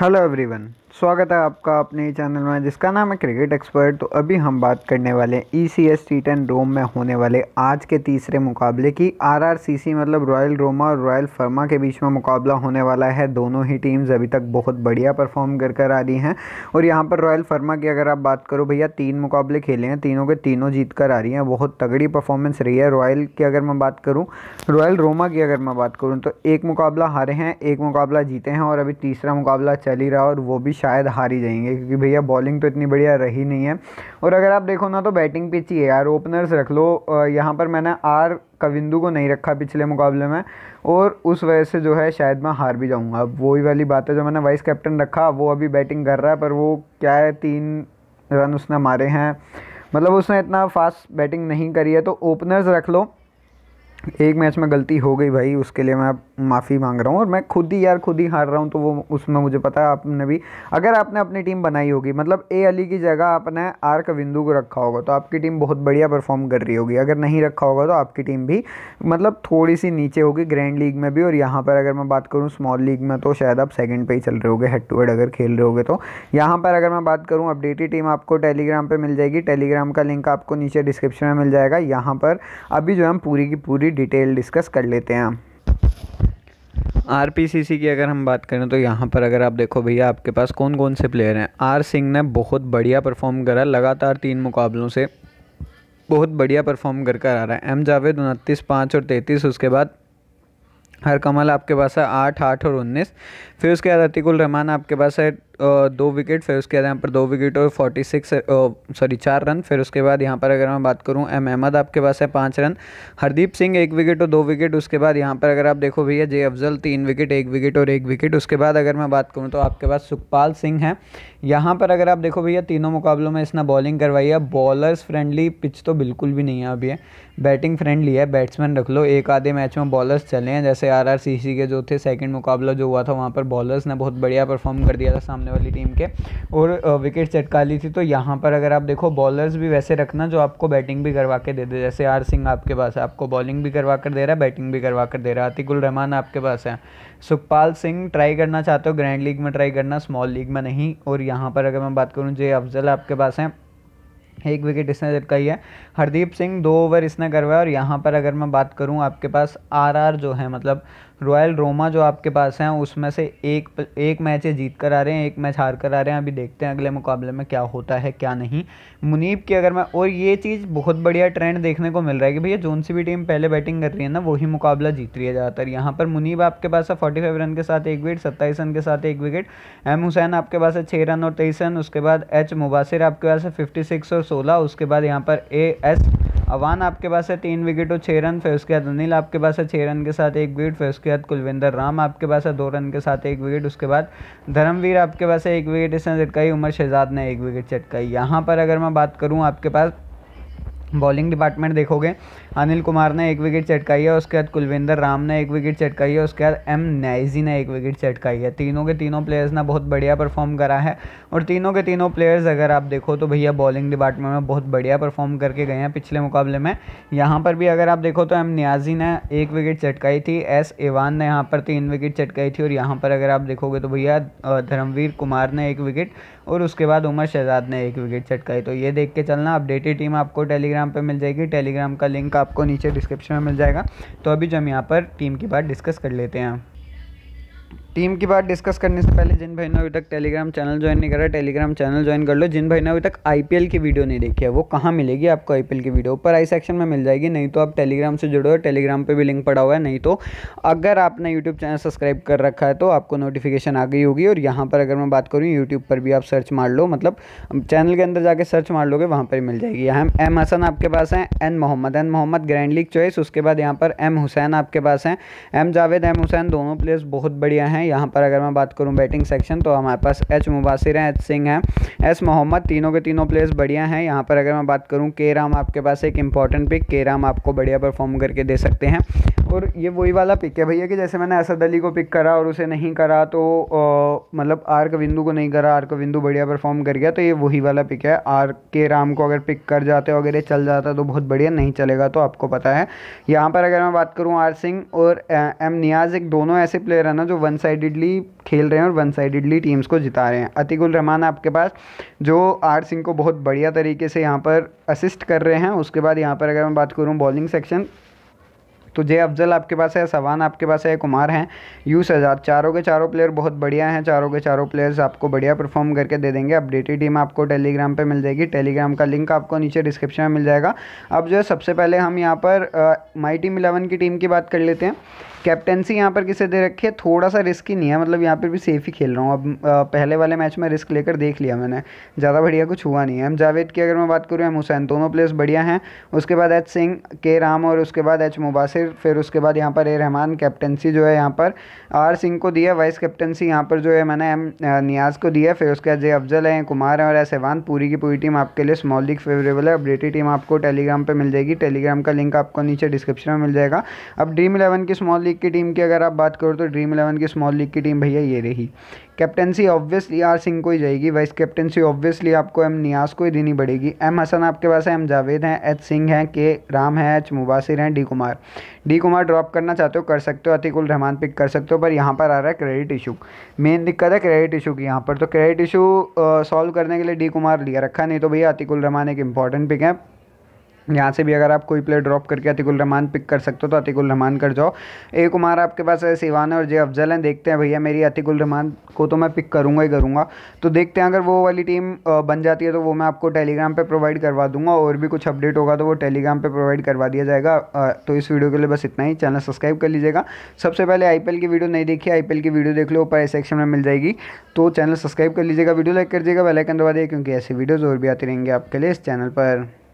hello everyone स्वागत है आपका अपने चैनल में जिसका नाम है क्रिकेट एक्सपर्ट तो अभी हम बात करने वाले हैं E C S T ten Rome में होने वाले आज के तीसरे मुकाबले की आर आर सी सी मतलब रॉयल रोमा और रॉयल फर्मा के बीच में मुकाबला होने वाला है दोनों ही टीम्स अभी तक बहुत बढ़िया परफॉर्म कर कर आ रही हैं और यहाँ पर रॉयल फर्मा की अगर आप बात करो भैया तीन मुकाबले खेले हैं तीनों के तीनों जीत कर आ रही हैं बहुत तगड़ी परफॉर्मेंस रही है रॉयल की अगर मैं बात करूँ रॉयल रोमा की अगर मैं बात करूँ तो एक मुकाबला हारे हैं एक मुकाबला जीते हैं और अभी तीसरा मुकाबला चल ही रहा और वो भी शायद हार ही जाएंगे क्योंकि भैया बॉलिंग तो इतनी बढ़िया रही नहीं है और अगर आप देखो ना तो बैटिंग पिच ही है यार ओपनर्स रख लो यहाँ पर मैंने आर कविंदु को नहीं रखा पिछले मुकाबले में और उस वजह से जो है शायद मैं हार भी जाऊँगा अब वही वाली बात है जो मैंने वाइस कैप्टन रखा वो अभी बैटिंग कर रहा है पर वो क्या है तीन रन उसने मारे हैं मतलब उसने इतना फास्ट बैटिंग नहीं करी है तो ओपनर्स रख लो एक मैच में गलती हो गई भाई उसके लिए मैं माफ़ी मांग रहा हूँ और मैं खुद ही यार खुद ही हार रहा हूँ तो वो उसमें मुझे पता है आपने भी अगर आपने अपनी टीम बनाई होगी मतलब ए अली की जगह आपने आर कविंदू को रखा होगा तो आपकी टीम बहुत बढ़िया परफॉर्म कर रही होगी अगर नहीं रखा होगा तो आपकी टीम भी मतलब थोड़ी सी नीचे होगी ग्रैंड लीग में भी और यहाँ पर अगर मैं बात करूँ स्मॉल लीग में तो शायद आप सेकेंड पर ही चल रहे हो हेड टू हेड अगर खेल रहे होगे तो यहाँ पर अगर मैं बात करूँ अपडेटेड टीम आपको टेलीग्राम पर मिल जाएगी टेलीग्राम का लिंक आपको नीचे डिस्क्रिप्शन में मिल जाएगा यहाँ पर अभी जो है हम पूरी की पूरी भी डिटेल डिस्कस कर लेते हैं हम आर की अगर हम बात करें तो यहाँ पर अगर आप देखो भैया आपके पास कौन कौन से प्लेयर हैं आर सिंह ने बहुत बढ़िया परफॉर्म करा लगातार तीन मुकाबलों से बहुत बढ़िया परफॉर्म कर कर आ रहा है एम जावेद उनतीस पाँच और तैंतीस उसके बाद हर कमल आपके पास है आठ आठ और उन्नीस फिर उसके बाद अतिकुल रहमान आपके पास है दो विकेट फिर उसके बाद यहाँ पर दो विकेट और फोर्टी सिक्स सॉरी चार रन फिर उसके बाद यहाँ पर अगर मैं बात करूँ एम अहमद आपके पास है पाँच रन हरदीप सिंह एक विकेट और दो विकेट उसके बाद यहाँ पर अगर आप देखो भैया जे अफजल तीन विकेट एक विकेट और एक विकेट उसके बाद अगर मैं बात करूँ तो आपके पास सुखपाल सिंह है यहाँ पर अगर आप देखो भैया तीनों मुकाबलों में इसने बॉलिंग करवाई है बॉलर्स फ्रेंडली पिच तो बिल्कुल भी नहीं है अभी है बैटिंग फ्रेंडली है बैट्समैन रख लो एक आधे मैच में बॉलर्स चले हैं जैसे आर के जो थे सेकेंड मुकाबला जो हुआ था वहाँ पर बॉलर्स ने बहुत बढ़िया परफॉर्म कर दिया था सामने सामने वाली टीम के और विकेट चटका ली थी तो यहाँ पर अगर आप देखो बॉलर्स भी वैसे रखना जो आपको बैटिंग भी करवा के दे दे जैसे आर सिंह आपके पास है आपको बॉलिंग भी करवा कर दे रहा है बैटिंग भी करवा कर दे रहा है अतिकुल रहमान आपके पास है सुखपाल सिंह ट्राई करना चाहते हो ग्रैंड लीग में ट्राई करना स्मॉल लीग में नहीं और यहाँ पर अगर मैं बात करूँ जय अफजल आपके पास है एक विकेट इसने चटकाई है हरदीप सिंह दो ओवर इसने करवाया और यहाँ पर अगर मैं बात करूँ आपके पास आरआर जो है मतलब रॉयल रोमा जो आपके पास हैं उसमें से एक एक मैच जीत कर आ रहे हैं एक मैच हार कर आ रहे हैं अभी देखते हैं अगले मुकाबले में क्या होता है क्या नहीं मुनीब की अगर मैं और ये चीज़ बहुत बढ़िया ट्रेंड देखने को मिल रहा है कि भैया जोन सी भी टीम पहले बैटिंग कर रही है ना वही मुकाबला जीत रही है ज़्यादातर यहाँ पर मुनीब आपके पास है फोर्टी फाइव रन के साथ एक विकेट सत्ताईस रन के साथ एक विकेट एम हुसैन आपके पास है छः रन और तेईस रन उसके बाद एच मुबासिर आपके पास है फिफ्टी सिक्स और सोलह उसके बाद यहाँ पर ए एस अवान आपके पास है तीन विकेट और छः रन फिर उसके बाद अनिल आपके पास है छः रन के साथ एक विकेट फिर उसके बाद कुलविंदर राम आपके पास है दो रन के साथ एक विकेट उसके बाद धर्मवीर आपके पास है एक विकेट इसने चटकाई उमर शहजाद ने एक विकेट चटकाई यहाँ पर अगर मैं बात करूँ आपके पास बॉलिंग डिपार्टमेंट देखोगे अनिल कुमार ने एक विकेट चटकाई है उसके बाद कुलविंदर राम ने एक विकेट चटकाई है उसके बाद एम नैजी ने एक विकेट चटकाई है तीनों के तीनों प्लेयर्स ने बहुत बढ़िया परफॉर्म करा है और तीनों के तीनों प्लेयर्स अगर आप देखो तो भैया बॉलिंग डिपार्टमेंट में बहुत बढ़िया परफॉर्म करके गए हैं पिछले मुकाबले में यहाँ पर भी अगर आप देखो तो एम न्याजी ने एक विकेट चटकाई थी एस एवान ने यहाँ पर तीन विकेट चटकाई थी और यहाँ पर अगर आप देखोगे तो भैया धर्मवीर कुमार ने एक विकेट और उसके बाद उमर शहजाद ने एक विकेट छटकाई तो ये देख के चलना अपडेटेड टीम आपको टेलीग्राम पर मिल जाएगी टेलीग्राम का लिंक आपको नीचे डिस्क्रिप्शन में मिल जाएगा तो अभी जो हम यहाँ पर टीम की बात डिस्कस कर लेते हैं टीम की बात डिस्कस करने से पहले जिन भाई ने अभी तक टेलीग्राम चैनल ज्वाइन नहीं करा टेलीग्राम चैनल ज्वाइन कर लो जिन भाई ने अभी तक आईपीएल की वीडियो नहीं देखी है वो कहाँ मिलेगी आपको आईपीएल की वीडियो ऊपर आई सेक्शन में मिल जाएगी नहीं तो आप टेलीग्राम से जुड़ो टेलीग्राम पर भी लिंक पड़ा हुआ है नहीं तो अगर आपने यूट्यूब चैनल सब्सक्राइब कर रखा है तो आपको नोटिफिकेशन आ गई होगी और यहाँ पर अगर मैं बात करूँ यूट्यूब पर भी आप सर्च मार लो मतलब चैनल के अंदर जाकर सर्च मार लोगे वहाँ पर मिल जाएगी यहाँ एम हसन आपके पास है N Mohammad N Mohammad grand league choice उसके बाद यहाँ पर एम हुसैन आपके पास हैं एम जावेद एम हुसैन दोनों प्लेयर्स बहुत बढ़िया हैं हैं यहाँ पर अगर मैं बात करूँ बैटिंग सेक्शन तो हमारे पास एच मुबासिर हैं एच सिंह हैं एस मोहम्मद तीनों के तीनों प्लेयर्स बढ़िया हैं यहाँ पर अगर मैं बात करूँ के राम आपके पास एक इंपॉर्टेंट पिक के राम आपको बढ़िया परफॉर्म करके दे सकते हैं और ये वही वाला पिक है भैया कि जैसे मैंने असद अली को पिक करा और उसे नहीं करा तो मतलब आर बिंदु को नहीं करा आर बिंदु बढ़िया परफॉर्म कर गया तो ये वही वाला पिक है आर के राम को अगर पिक कर जाते हो अगर ये चल जाता तो बहुत बढ़िया नहीं चलेगा तो आपको पता है यहाँ पर अगर मैं बात करूँ आर सिंह और एम नियाज एक दोनों ऐसे प्लेयर हैं ना जो वन साइडेडली खेल रहे हैं और वन साइडेडली टीम्स को जिता रहे हैं अतिकुल रहमान आपके पास जो आर सिंह को बहुत बढ़िया तरीके से यहाँ पर असिस्ट कर रहे हैं उसके बाद यहाँ पर अगर मैं बात करूँ बॉलिंग सेक्शन तो जय अफजल आपके पास है सवान आपके पास है कुमार हैं यू सजाद चारों के चारों प्लेयर बहुत बढ़िया हैं चारों के चारों प्लेयर्स आपको बढ़िया परफॉर्म करके दे देंगे अपडेटेड टीम आपको टेलीग्राम पर मिल जाएगी टेलीग्राम का लिंक आपको नीचे डिस्क्रिप्शन में मिल जाएगा अब जो है सबसे पहले हम यहाँ पर माई टीम इलेवन की टीम की बात कर लेते हैं कैप्टनसी यहाँ पर किसे दे रखी है थोड़ा सा रिस्क ही नहीं है मतलब यहाँ पर भी सेफ ही खेल रहा हूँ अब पहले वाले मैच में रिस्क लेकर देख लिया मैंने ज़्यादा बढ़िया कुछ हुआ नहीं है एम जावेद की अगर मैं बात करूँ एम हुसैन दोनों प्लेयर्स बढ़िया हैं उसके बाद एच सिंह के राम और उसके बाद एच मुबासिर फिर उसके बाद यहाँ पर ए रहमान कैप्टनसी जो है यहाँ पर आर सिंह को दिया वाइस कैप्टनसी यहाँ पर जो है मैंने एम नियाज को दिया फिर उसके बाद जे अफजल हैं कुमार हैं और एस एवान पूरी की पूरी टीम आपके लिए स्मॉल लीग फेवरेबल है अपडेटेड टीम आपको टेलीग्राम पर मिल जाएगी टेलीग्राम का लिंक आपको नीचे डिस्क्रिप्शन में मिल जाएगा अब ड्रीम इलेवन की स्मॉल लीग लीग की टीम की अगर आप बात करो तो ड्रीम इलेवन की स्मॉल लीग की टीम भैया ये रही कैप्टनसी ऑब्वियसली आर सिंह को ही जाएगी वाइस कैप्टनसी ऑब्वियसली आपको एम नियाज को ही देनी पड़ेगी एम हसन आपके पास है एम जावेद हैं एच सिंह हैं के राम हैं एच मुबासिर हैं D Kumar D Kumar drop करना चाहते हो कर सकते हो अतिकुल रहमान पिक कर सकते हो पर यहाँ पर आ रहा है क्रेडिट इशू मेन दिक्कत है क्रेडिट इशू की यहाँ पर तो क्रेडिट इशू सॉल्व करने के लिए डी कुमार लिया रखा नहीं तो भैया अतिकुल रहमान एक इंपॉर्टेंट पिक है यहाँ से भी अगर आप कोई प्लेयर ड्रॉप करके अतिकुल रहमान पिक कर सकते हो तो अतिकुल रहमान कर जाओ ए कुमार आपके पास है सिवान है और जे अफजल हैं देखते हैं भैया मेरी अतिकुल रहमान को तो मैं पिक करूँगा ही करूँगा तो देखते हैं अगर वो वाली टीम बन जाती है तो वो मैं आपको टेलीग्राम पर प्रोवाइड करवा दूँगा और भी कुछ अपडेट होगा तो वो टेलीग्राम पर प्रोवाइड करवा दिया जाएगा तो इस वीडियो के लिए बस इतना ही चैनल सब्सक्राइब कर लीजिएगा सबसे पहले आई की वीडियो नहीं देखी आई की वीडियो देख लो ऊपर सेक्शन में मिल जाएगी तो चैनल सब्सक्राइब कर लीजिएगा वीडियो लाइक कर दीजिएगा बेलाइकन दबा दिए क्योंकि ऐसी वीडियोज़ और भी आती रहेंगे आपके लिए इस चैनल पर